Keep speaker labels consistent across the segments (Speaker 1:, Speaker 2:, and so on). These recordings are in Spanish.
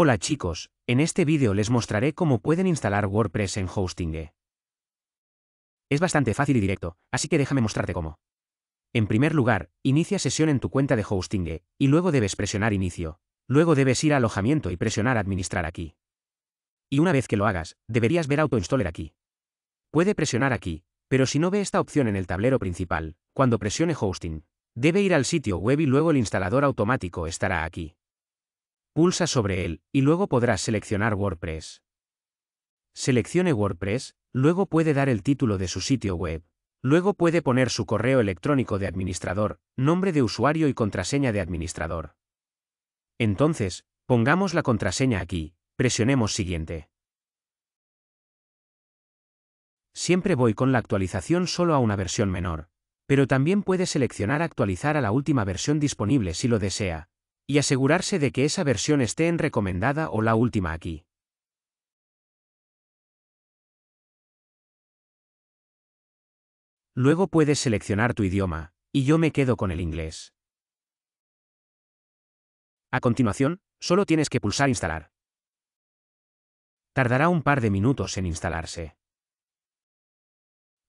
Speaker 1: Hola chicos, en este vídeo les mostraré cómo pueden instalar WordPress en Hosting. Eh. Es bastante fácil y directo, así que déjame mostrarte cómo. En primer lugar, inicia sesión en tu cuenta de Hosting eh, y luego debes presionar Inicio. Luego debes ir a Alojamiento y presionar Administrar aquí. Y una vez que lo hagas, deberías ver Autoinstaller aquí. Puede presionar aquí, pero si no ve esta opción en el tablero principal, cuando presione Hosting, debe ir al sitio web y luego el instalador automático estará aquí. Pulsa sobre él, y luego podrás seleccionar WordPress. Seleccione WordPress, luego puede dar el título de su sitio web. Luego puede poner su correo electrónico de administrador, nombre de usuario y contraseña de administrador. Entonces, pongamos la contraseña aquí, presionemos siguiente. Siempre voy con la actualización solo a una versión menor, pero también puede seleccionar actualizar a la última versión disponible si lo desea, y asegurarse de que esa versión esté en recomendada o la última aquí.
Speaker 2: Luego puedes seleccionar tu idioma, y yo
Speaker 1: me quedo con el inglés. A continuación, solo tienes que pulsar instalar. Tardará un par de minutos en instalarse.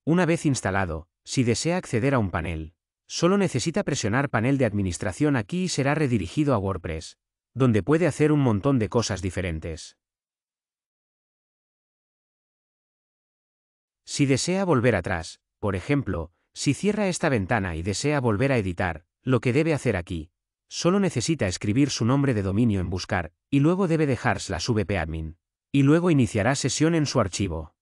Speaker 1: Una vez instalado, si desea acceder a un panel, Solo necesita presionar panel de administración aquí y será redirigido a WordPress, donde puede hacer un montón de cosas diferentes. Si desea volver atrás, por ejemplo, si cierra esta ventana y desea volver a editar, lo que debe hacer aquí, solo necesita escribir su nombre de dominio en buscar, y luego debe dejar la vp-admin, y luego iniciará sesión en su archivo.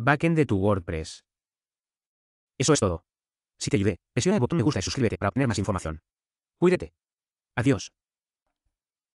Speaker 1: Backend de tu WordPress. Eso es todo. Si te ayudé, presiona el botón me gusta y suscríbete para obtener más información. Cuídate. Adiós.